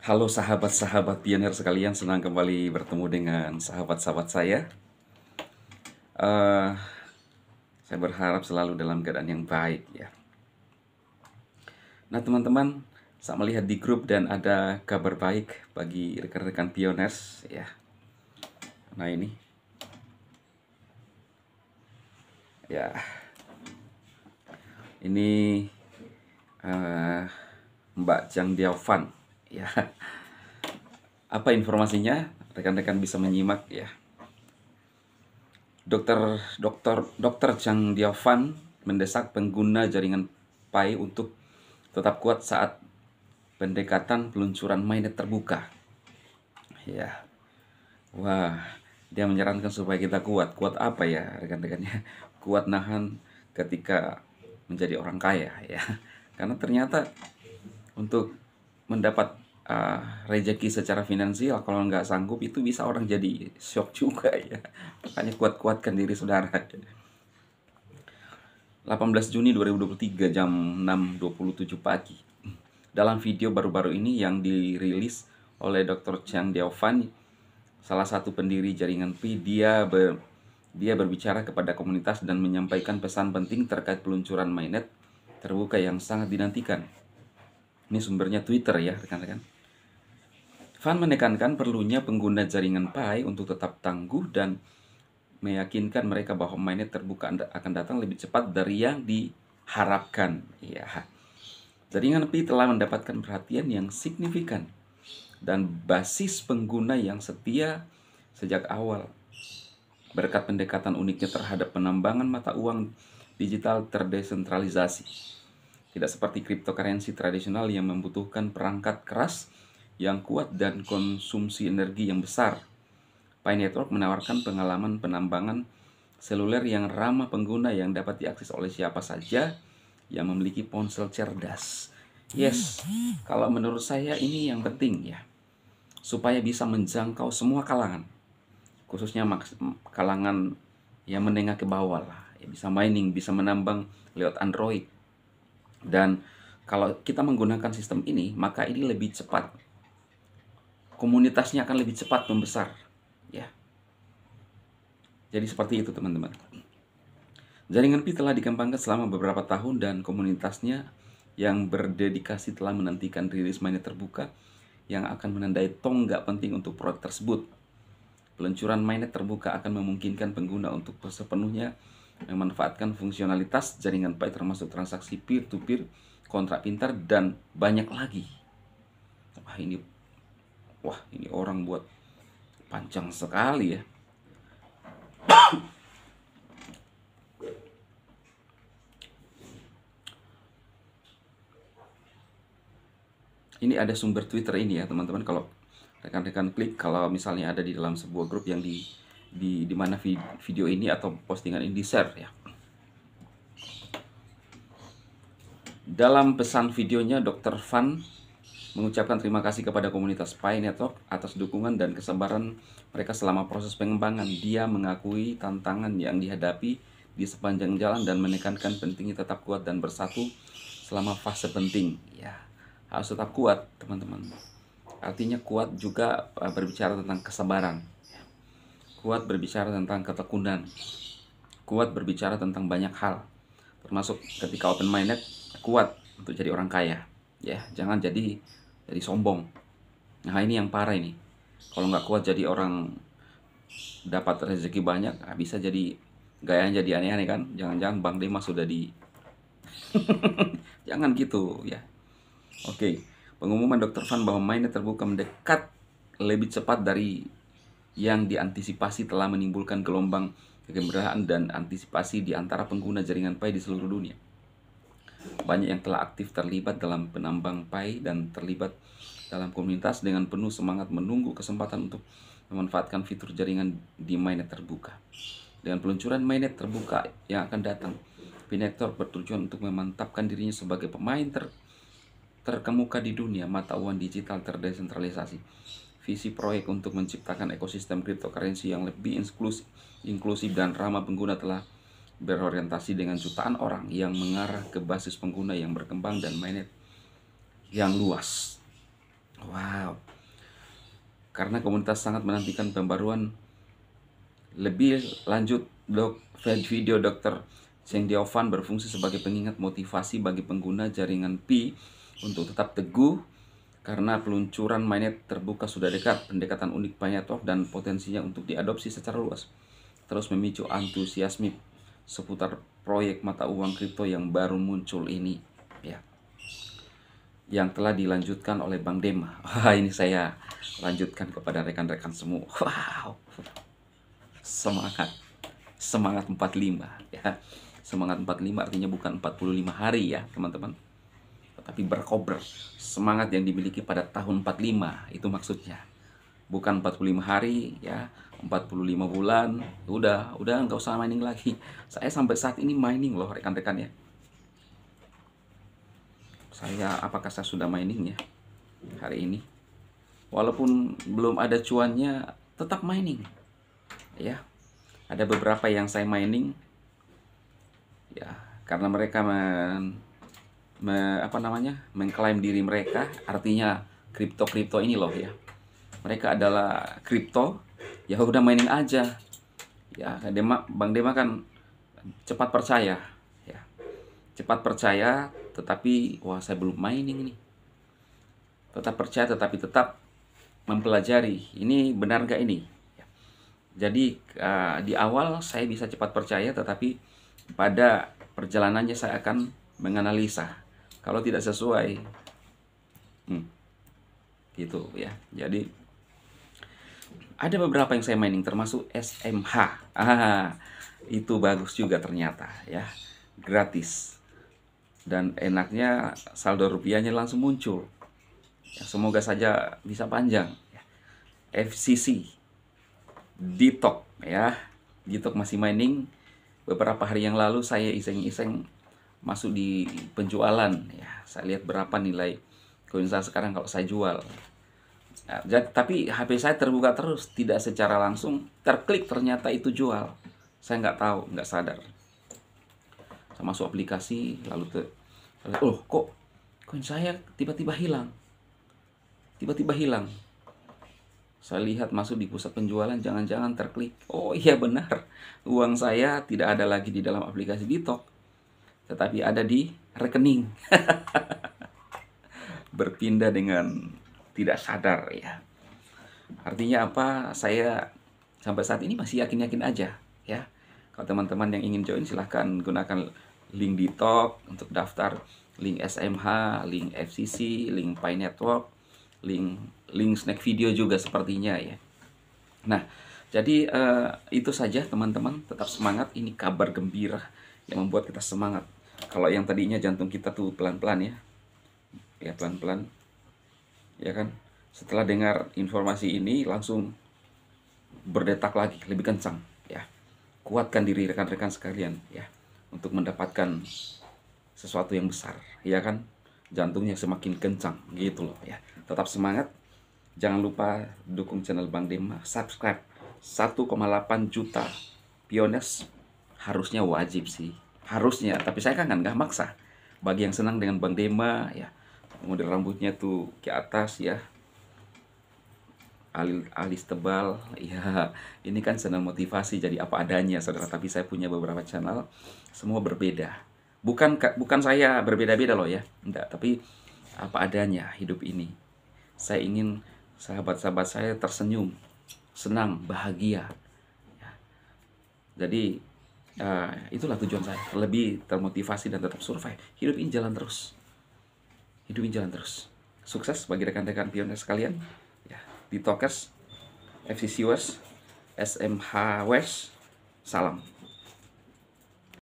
Halo sahabat-sahabat pioner sekalian, senang kembali bertemu dengan sahabat-sahabat saya. Uh, saya berharap selalu dalam keadaan yang baik ya. Nah teman-teman, saya melihat di grup dan ada kabar baik bagi rekan-rekan pioners ya. Nah ini, ya, ini uh, Mbak Jang Diaofan ya apa informasinya rekan-rekan bisa menyimak ya dokter dokter dokter Chang Diafan mendesak pengguna jaringan pai untuk tetap kuat saat pendekatan peluncuran mainnet terbuka ya wah dia menyarankan supaya kita kuat kuat apa ya rekan-rekannya kuat nahan ketika menjadi orang kaya ya karena ternyata untuk mendapat uh, rejeki secara finansial kalau nggak sanggup itu bisa orang jadi shock juga ya makanya kuat-kuatkan diri saudara 18 Juni 2023 jam 6.27 pagi dalam video baru-baru ini yang dirilis oleh Dr. Chang Diaofan salah satu pendiri jaringan P dia ber, dia berbicara kepada komunitas dan menyampaikan pesan penting terkait peluncuran mainnet terbuka yang sangat dinantikan ini sumbernya Twitter ya rekan-rekan Van menekankan perlunya pengguna jaringan Pi untuk tetap tangguh dan meyakinkan mereka bahwa mainnet terbuka akan datang lebih cepat dari yang diharapkan. Ya. Jaringan Pi telah mendapatkan perhatian yang signifikan dan basis pengguna yang setia sejak awal. Berkat pendekatan uniknya terhadap penambangan mata uang digital terdesentralisasi. Tidak seperti cryptocurrency tradisional yang membutuhkan perangkat keras, yang kuat dan konsumsi energi yang besar. Pi Network menawarkan pengalaman penambangan seluler yang ramah pengguna yang dapat diakses oleh siapa saja yang memiliki ponsel cerdas. Yes, kalau menurut saya ini yang penting ya. Supaya bisa menjangkau semua kalangan. Khususnya kalangan yang menengah ke bawah lah. Ya, bisa mining, bisa menambang lewat Android. Dan kalau kita menggunakan sistem ini, maka ini lebih cepat komunitasnya akan lebih cepat membesar ya jadi seperti itu teman-teman jaringan Pi telah dikembangkan selama beberapa tahun dan komunitasnya yang berdedikasi telah menantikan rilis mainnet terbuka yang akan menandai tonggak penting untuk proyek tersebut peluncuran mainnet terbuka akan memungkinkan pengguna untuk sepenuhnya memanfaatkan fungsionalitas jaringan Pi termasuk transaksi peer-to-peer, -peer, kontrak pintar, dan banyak lagi. Wah ini wah ini orang buat panjang sekali ya ini ada sumber Twitter ini ya teman-teman kalau rekan-rekan klik kalau misalnya ada di dalam sebuah grup yang di di di mana video ini atau postingan ini di share ya. Dalam pesan videonya Dr. Van mengucapkan terima kasih kepada komunitas Pi Network atas dukungan dan kesabaran mereka selama proses pengembangan. Dia mengakui tantangan yang dihadapi di sepanjang jalan dan menekankan pentingnya tetap kuat dan bersatu selama fase penting. Ya, harus tetap kuat, teman-teman. Artinya kuat juga eh, berbicara tentang kesabaran. Kuat berbicara tentang ketekunan. Kuat berbicara tentang banyak hal. Termasuk ketika open minded kuat untuk jadi orang kaya. Ya, jangan jadi jadi sombong nah ini yang parah ini kalau nggak kuat jadi orang dapat rezeki banyak ah, bisa jadi gaya jadi aneh-aneh kan jangan-jangan Bang Dema sudah di jangan gitu ya oke pengumuman dokter Van bahwa mainnya terbuka mendekat lebih cepat dari yang diantisipasi telah menimbulkan gelombang kegembiraan dan antisipasi di antara pengguna jaringan Pi di seluruh dunia. Banyak yang telah aktif terlibat dalam penambang pai dan terlibat dalam komunitas dengan penuh semangat menunggu kesempatan untuk memanfaatkan fitur jaringan di mainnet terbuka. Dengan peluncuran mainnet terbuka yang akan datang, Pinector bertujuan untuk memantapkan dirinya sebagai pemain ter terkemuka di dunia mata uang digital terdesentralisasi. Visi proyek untuk menciptakan ekosistem cryptocurrency yang lebih inklusif, inklusif dan ramah pengguna telah berorientasi dengan jutaan orang yang mengarah ke basis pengguna yang berkembang dan mainnet yang luas. Wow. Karena komunitas sangat menantikan pembaruan lebih lanjut dok video dokter Cheng Diofan berfungsi sebagai pengingat motivasi bagi pengguna jaringan pi untuk tetap teguh karena peluncuran mainnet terbuka sudah dekat, pendekatan unik banyak Panyatov dan potensinya untuk diadopsi secara luas terus memicu antusiasme seputar proyek mata uang kripto yang baru muncul ini ya yang telah dilanjutkan oleh Bang Dema. Wah, ini saya lanjutkan kepada rekan-rekan semua. Wow. Semangat. Semangat 45 ya. Semangat 45 artinya bukan 45 hari ya, teman-teman. Tapi berkober. Semangat yang dimiliki pada tahun 45 itu maksudnya bukan 45 hari ya 45 bulan udah udah nggak usah mining lagi saya sampai saat ini mining loh rekan-rekan ya saya apakah saya sudah mining ya hari ini walaupun belum ada cuannya tetap mining ya ada beberapa yang saya mining ya karena mereka men, me, apa namanya mengklaim diri mereka artinya kripto-kripto ini loh ya mereka adalah kripto ya udah mining aja ya Dema, Bang Dema kan cepat percaya ya cepat percaya tetapi wah saya belum mining nih tetap percaya tetapi tetap mempelajari ini benar gak ini ya. jadi eh, di awal saya bisa cepat percaya tetapi pada perjalanannya saya akan menganalisa kalau tidak sesuai hmm, gitu ya jadi ada beberapa yang saya mining termasuk SMH ah itu bagus juga ternyata ya gratis dan enaknya saldo rupiahnya langsung muncul ya, semoga saja bisa panjang FCC Ditok ya Ditok masih mining beberapa hari yang lalu saya iseng-iseng masuk di penjualan ya saya lihat berapa nilai koin saya sekarang kalau saya jual Ya, tapi HP saya terbuka terus tidak secara langsung terklik ternyata itu jual saya nggak tahu nggak sadar saya masuk aplikasi lalu ter, oh kok koin saya tiba-tiba hilang tiba-tiba hilang saya lihat masuk di pusat penjualan jangan-jangan terklik oh iya benar uang saya tidak ada lagi di dalam aplikasi Bitok tetapi ada di rekening berpindah dengan tidak sadar ya. Artinya apa? Saya sampai saat ini masih yakin-yakin aja ya. Kalau teman-teman yang ingin join silahkan gunakan link di top untuk daftar link SMH, link FCC, link Pi Network, link link snack video juga sepertinya ya. Nah, jadi uh, itu saja teman-teman, tetap semangat ini kabar gembira yang membuat kita semangat. Kalau yang tadinya jantung kita tuh pelan-pelan ya. Ya pelan-pelan ya kan setelah dengar informasi ini langsung berdetak lagi lebih kencang ya kuatkan diri rekan-rekan sekalian ya untuk mendapatkan sesuatu yang besar ya kan jantungnya semakin kencang gitu loh ya tetap semangat jangan lupa dukung channel Bang Dema subscribe 1,8 juta pioners harusnya wajib sih harusnya tapi saya kan nggak maksa bagi yang senang dengan Bang Dema ya model rambutnya tuh ke atas ya alis, alis tebal ya ini kan channel motivasi jadi apa adanya saudara tapi saya punya beberapa channel semua berbeda bukan bukan saya berbeda-beda loh ya enggak tapi apa adanya hidup ini saya ingin sahabat-sahabat saya tersenyum senang bahagia ya. jadi uh, itulah tujuan saya lebih termotivasi dan tetap survive hidup ini jalan terus hidupin jalan terus sukses bagi rekan-rekan pioner sekalian ya di Tokers FC West SMH West salam